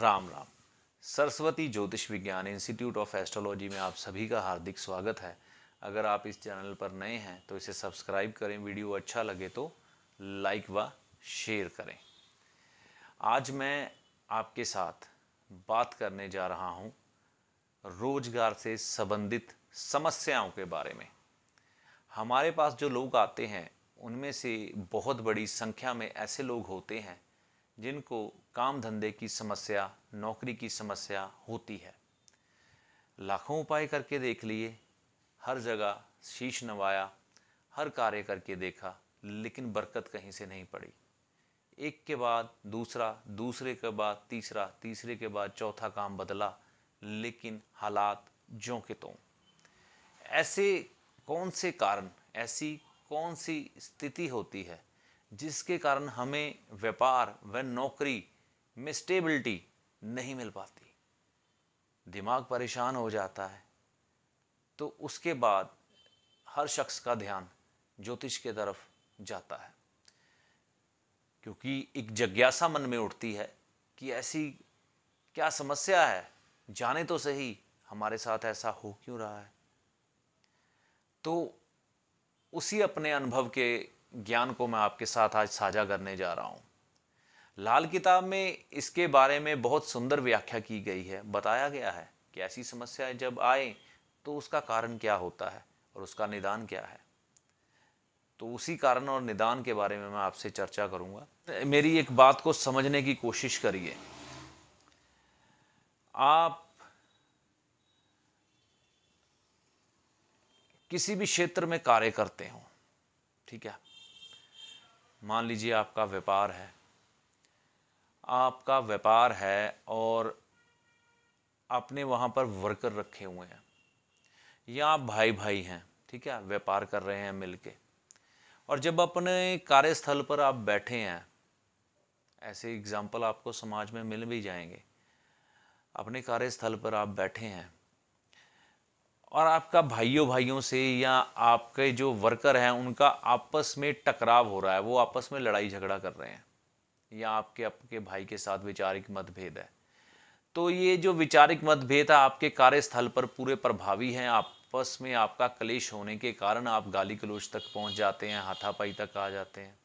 राम राम सरस्वती ज्योतिष विज्ञान institute of astrology में आप सभी का हार्दिक स्वागत है अगर आप इस चैनल पर नए हैं तो इसे सब्सक्राइब करें वीडियो अच्छा लगे तो लाइक व शेयर करें आज मैं आपके साथ बात करने जा रहा हूं रोजगार से संबंधित समस्याओं के बारे में हमारे पास जो लोग आते हैं उनमें से बहुत बड़ी संख्या में ऐसे लोग होते हैं जिनको काम धंधे की समस्या नौकरी की समस्या होती है लाखों उपाय करके देख लिए हर जगह शीश नवाया हर कार्य करके देखा लेकिन बरकत कहीं से नहीं पड़ी एक के बाद दूसरा दूसरे के बाद तीसरा तीसरे के बाद चौथा काम बदला लेकिन हालात जो के तो ऐसे कौन से कारण ऐसी कौन सी स्थिति होती है जिसके कारण हमें व्यापार व नौकरी में स्टेबिलिटी नहीं मिल पाती दिमाग परेशान हो जाता है तो उसके बाद हर शख्स का ध्यान ज्योतिष के तरफ जाता है क्योंकि एक जिज्ञासा मन में उठती है कि ऐसी क्या समस्या है जाने तो सही हमारे साथ ऐसा हो क्यों रहा है तो उसी अपने अनुभव के ज्ञान को मैं आपके साथ आज साझा करने जा रहा हूं लाल किताब में इसके बारे में बहुत सुंदर व्याख्या की गई है बताया गया है कि ऐसी समस्याएं जब आए तो उसका कारण क्या होता है और उसका निदान क्या है तो उसी कारण और निदान के बारे में मैं आपसे चर्चा करूंगा मेरी एक बात को समझने की कोशिश करिए आप किसी भी क्षेत्र में कार्य करते हो ठीक है मान लीजिए आपका व्यापार है आपका व्यापार है और आपने वहाँ पर वर्कर रखे हुए हैं या आप भाई भाई हैं ठीक है व्यापार कर रहे हैं मिलके और जब अपने कार्यस्थल पर आप बैठे हैं ऐसे एग्जाम्पल आपको समाज में मिल भी जाएंगे अपने कार्यस्थल पर आप बैठे हैं और आपका भाइयों भाइयों से या आपके जो वर्कर हैं उनका आपस में टकराव हो रहा है वो आपस में लड़ाई झगड़ा कर रहे हैं या आपके आपके भाई के साथ विचारिक मतभेद है तो ये जो विचारिक मतभेद है आपके कार्यस्थल पर पूरे प्रभावी हैं आपस में आपका कलेश होने के कारण आप गाली गलोच तक पहुंच जाते हैं हाथापाई तक आ जाते हैं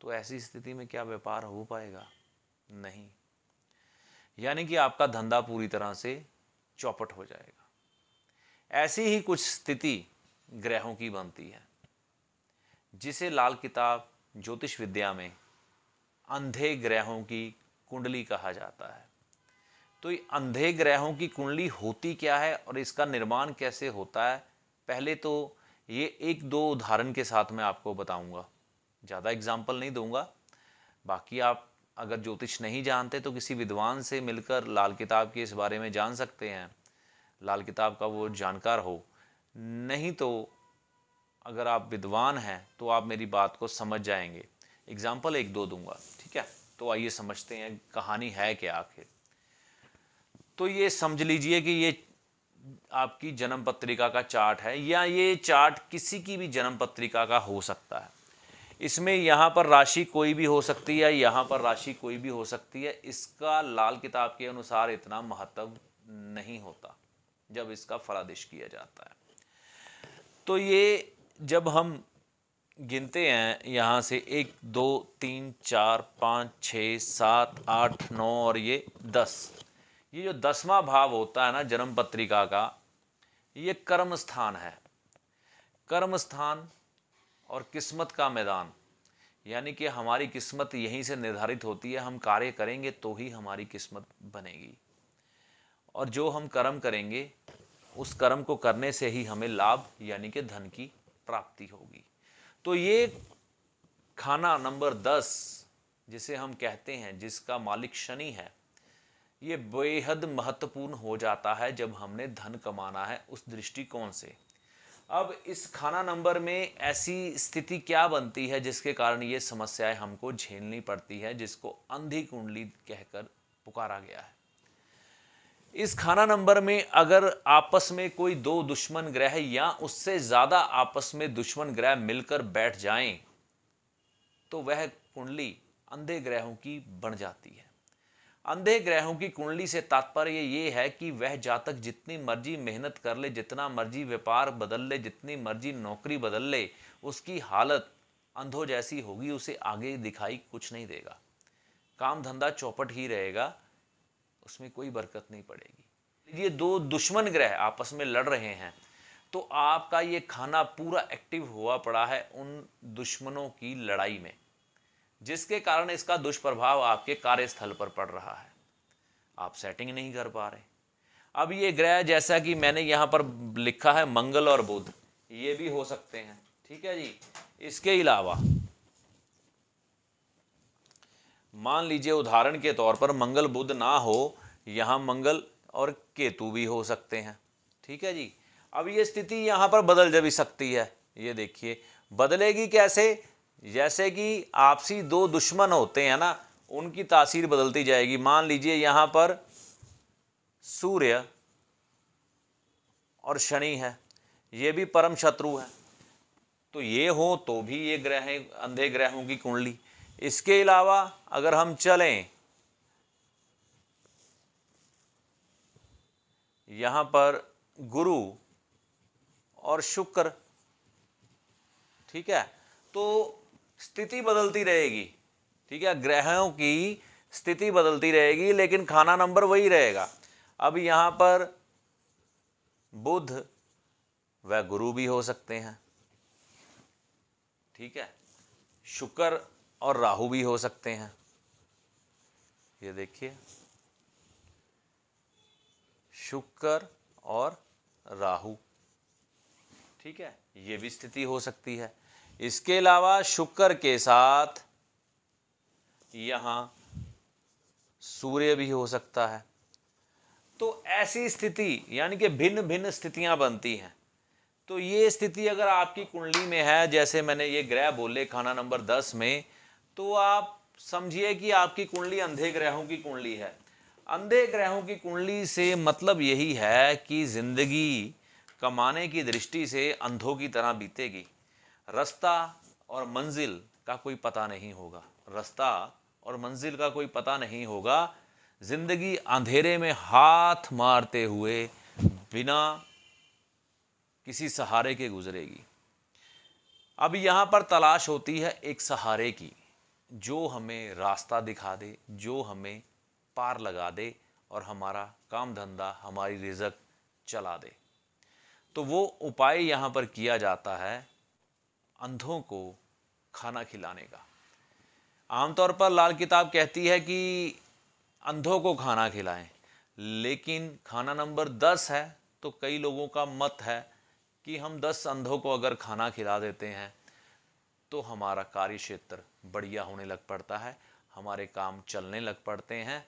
तो ऐसी स्थिति में क्या व्यापार हो पाएगा नहीं यानी कि आपका धंधा पूरी तरह से चौपट हो जाएगा ऐसी ही कुछ स्थिति ग्रहों की बनती है जिसे लाल किताब ज्योतिष विद्या में अंधे ग्रहों की कुंडली कहा जाता है तो ये अंधे ग्रहों की कुंडली होती क्या है और इसका निर्माण कैसे होता है पहले तो ये एक दो उदाहरण के साथ मैं आपको बताऊंगा ज़्यादा एग्जाम्पल नहीं दूंगा बाकी आप अगर ज्योतिष नहीं जानते तो किसी विद्वान से मिलकर लाल किताब के इस बारे में जान सकते हैं लाल किताब का वो जानकार हो नहीं तो अगर आप विद्वान हैं तो आप मेरी बात को समझ जाएंगे एग्ज़ाम्पल एक दो दूंगा ठीक है तो आइए समझते हैं कहानी है क्या आखिर तो ये समझ लीजिए कि ये आपकी जन्म पत्रिका का चार्ट है या ये चार्ट किसी की भी जन्म पत्रिका का हो सकता है इसमें यहाँ पर राशि कोई भी हो सकती है यहाँ पर राशि कोई भी हो सकती है इसका लाल किताब के अनुसार इतना महत्व नहीं होता जब इसका फलादेश किया जाता है तो ये जब हम गिनते हैं यहाँ से एक दो तीन चार पाँच छः सात आठ नौ और ये दस ये जो दसवा भाव होता है ना जन्म पत्रिका का ये कर्म स्थान है कर्म स्थान और किस्मत का मैदान यानी कि हमारी किस्मत यहीं से निर्धारित होती है हम कार्य करेंगे तो ही हमारी किस्मत बनेगी और जो हम कर्म करेंगे उस कर्म को करने से ही हमें लाभ यानी कि धन की प्राप्ति होगी तो ये खाना नंबर दस जिसे हम कहते हैं जिसका मालिक शनि है ये बेहद महत्वपूर्ण हो जाता है जब हमने धन कमाना है उस दृष्टिकोण से अब इस खाना नंबर में ऐसी स्थिति क्या बनती है जिसके कारण ये समस्याएं हमको झेलनी पड़ती है जिसको अंधी कुंडली कहकर पुकारा गया है इस खाना नंबर में अगर आपस में कोई दो दुश्मन ग्रह या उससे ज्यादा आपस में दुश्मन ग्रह मिलकर बैठ जाएं तो वह कुंडली अंधे ग्रहों की बन जाती है अंधे ग्रहों की कुंडली से तात्पर्य ये है कि वह जातक जितनी मर्जी मेहनत कर ले जितना मर्जी व्यापार बदल ले जितनी मर्जी नौकरी बदल ले उसकी हालत अंधो जैसी होगी उसे आगे दिखाई कुछ नहीं देगा काम धंधा चौपट ही रहेगा उसमें कोई बरकत नहीं पड़ेगी ये दो दुश्मन ग्रह आपस में लड़ रहे हैं तो आपका ये खाना पूरा एक्टिव हुआ पड़ा है उन दुश्मनों की लड़ाई में जिसके कारण इसका दुष्प्रभाव आपके कार्यस्थल पर पड़ रहा है आप सेटिंग नहीं कर पा रहे अब ये ग्रह जैसा कि मैंने यहाँ पर लिखा है मंगल और बुध ये भी हो सकते हैं ठीक है जी इसके अलावा मान लीजिए उदाहरण के तौर पर मंगल बुध ना हो यहाँ मंगल और केतु भी हो सकते हैं ठीक है जी अब ये स्थिति यहाँ पर बदल जा भी सकती है ये देखिए बदलेगी कैसे जैसे कि आपसी दो दुश्मन होते हैं ना उनकी तासीर बदलती जाएगी मान लीजिए यहाँ पर सूर्य और शनि है ये भी परम शत्रु है तो ये हो तो भी ये ग्रह अंधे ग्रहों की कुंडली इसके अलावा अगर हम चलें यहां पर गुरु और शुक्र ठीक है तो स्थिति बदलती रहेगी ठीक है ग्रहों की स्थिति बदलती रहेगी लेकिन खाना नंबर वही रहेगा अब यहां पर बुध व गुरु भी हो सकते हैं ठीक है शुक्र और राहु भी हो सकते हैं ये देखिए शुक्र और राहु ठीक है ये भी स्थिति हो सकती है इसके अलावा शुक्र के साथ यहां सूर्य भी हो सकता है तो ऐसी स्थिति यानी कि भिन्न भिन्न स्थितियां बनती हैं तो ये स्थिति अगर आपकी कुंडली में है जैसे मैंने ये ग्रह बोले खाना नंबर दस में तो आप समझिए कि आपकी कुंडली अंधे ग्रहों की कुंडली है अंधे ग्रहों की कुंडली से मतलब यही है कि जिंदगी कमाने की दृष्टि से अंधों की तरह बीतेगी रास्ता और मंजिल का कोई पता नहीं होगा रास्ता और मंजिल का कोई पता नहीं होगा जिंदगी अंधेरे में हाथ मारते हुए बिना किसी सहारे के गुजरेगी अब यहाँ पर तलाश होती है एक सहारे की जो हमें रास्ता दिखा दे जो हमें पार लगा दे और हमारा काम धंधा हमारी रिजक चला दे तो वो उपाय यहाँ पर किया जाता है अंधों को खाना खिलाने का आमतौर पर लाल किताब कहती है कि अंधों को खाना खिलाएं लेकिन खाना नंबर दस है तो कई लोगों का मत है कि हम दस अंधों को अगर खाना खिला देते हैं तो हमारा कार्य क्षेत्र बढ़िया होने लग पड़ता है हमारे काम चलने लग पड़ते हैं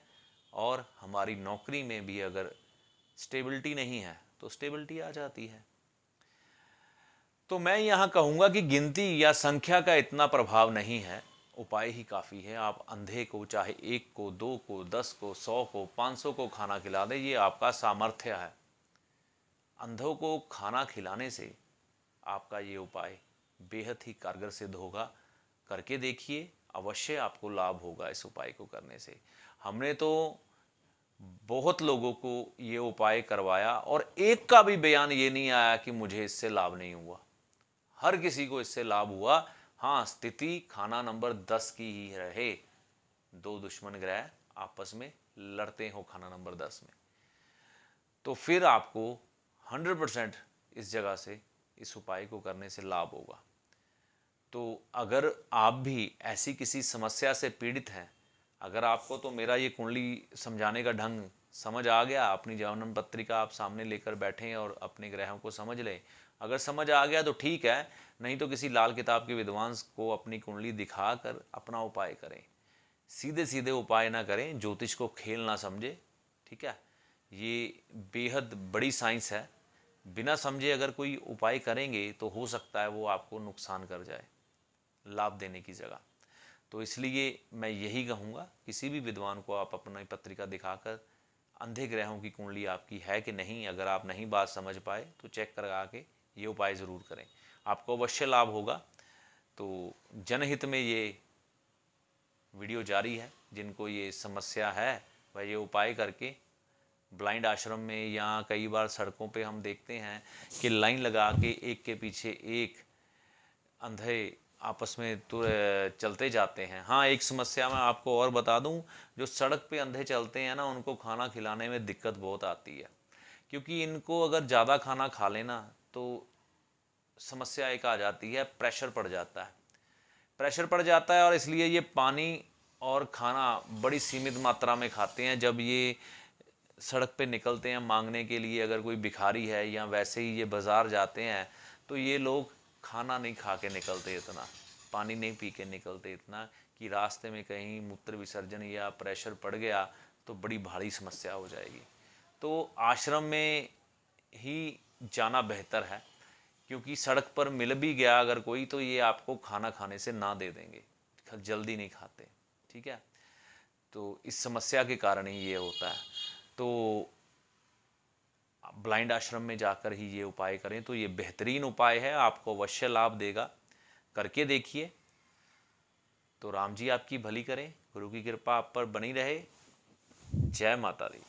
और हमारी नौकरी में भी अगर स्टेबिलिटी नहीं है तो स्टेबिलिटी आ जाती है तो मैं यहाँ कहूँगा कि गिनती या संख्या का इतना प्रभाव नहीं है उपाय ही काफ़ी है आप अंधे को चाहे एक को दो को दस को सौ को पाँच सौ को खाना खिला दें ये आपका सामर्थ्य है अंधों को खाना खिलाने से आपका ये उपाय बेहद ही कारगर सिद्ध होगा करके देखिए अवश्य आपको लाभ होगा इस उपाय को करने से हमने तो बहुत लोगों को ये उपाय करवाया और एक का भी बयान ये नहीं आया कि मुझे इससे लाभ नहीं हुआ हर किसी को इससे लाभ हुआ हाँ स्थिति खाना नंबर दस की ही रहे दो दुश्मन ग्रह आपस में लड़ते हो खाना नंबर दस में तो फिर आपको हंड्रेड परसेंट इस जगह से इस उपाय को करने से लाभ होगा तो अगर आप भी ऐसी किसी समस्या से पीड़ित हैं अगर आपको तो मेरा ये कुंडली समझाने का ढंग समझ आ गया अपनी जन्म पत्रिका आप सामने लेकर बैठें और अपने ग्रहों को समझ लें अगर समझ आ गया तो ठीक है नहीं तो किसी लाल किताब के विद्वांस को अपनी कुंडली दिखा कर अपना उपाय करें सीधे सीधे उपाय ना करें ज्योतिष को खेल ना समझे ठीक है ये बेहद बड़ी साइंस है बिना समझे अगर कोई उपाय करेंगे तो हो सकता है वो आपको नुकसान कर जाए लाभ देने की जगह तो इसलिए मैं यही कहूँगा किसी भी विद्वान को आप अपनी पत्रिका दिखाकर अंधे ग्रहों की कुंडली आपकी है कि नहीं अगर आप नहीं बात समझ पाए तो चेक करा के ये उपाय ज़रूर करें आपको अवश्य लाभ होगा तो जनहित में ये वीडियो जारी है जिनको ये समस्या है वह ये उपाय करके ब्लाइंड आश्रम में या कई बार सड़कों पे हम देखते हैं कि लाइन लगा के एक के पीछे एक अंधे आपस में तो चलते जाते हैं हाँ एक समस्या मैं आपको और बता दूं जो सड़क पे अंधे चलते हैं ना उनको खाना खिलाने में दिक्कत बहुत आती है क्योंकि इनको अगर ज़्यादा खाना खा लेना तो समस्या एक आ जाती है प्रेशर पड़ जाता है प्रेशर पड़ जाता है और इसलिए ये पानी और खाना बड़ी सीमित मात्रा में खाते हैं जब ये सड़क पे निकलते हैं मांगने के लिए अगर कोई भिखारी है या वैसे ही ये बाज़ार जाते हैं तो ये लोग खाना नहीं खा के निकलते इतना पानी नहीं पी के निकलते इतना कि रास्ते में कहीं मूत्र विसर्जन या प्रेशर पड़ गया तो बड़ी भारी समस्या हो जाएगी तो आश्रम में ही जाना बेहतर है क्योंकि सड़क पर मिल भी गया अगर कोई तो ये आपको खाना खाने से ना दे देंगे जल्दी नहीं खाते ठीक है तो इस समस्या के कारण ही ये होता है तो ब्लाइंड आश्रम में जाकर ही ये उपाय करें तो ये बेहतरीन उपाय है आपको अवश्य लाभ देगा करके देखिए तो राम जी आपकी भली करें गुरु की कृपा आप पर बनी रहे जय माता दी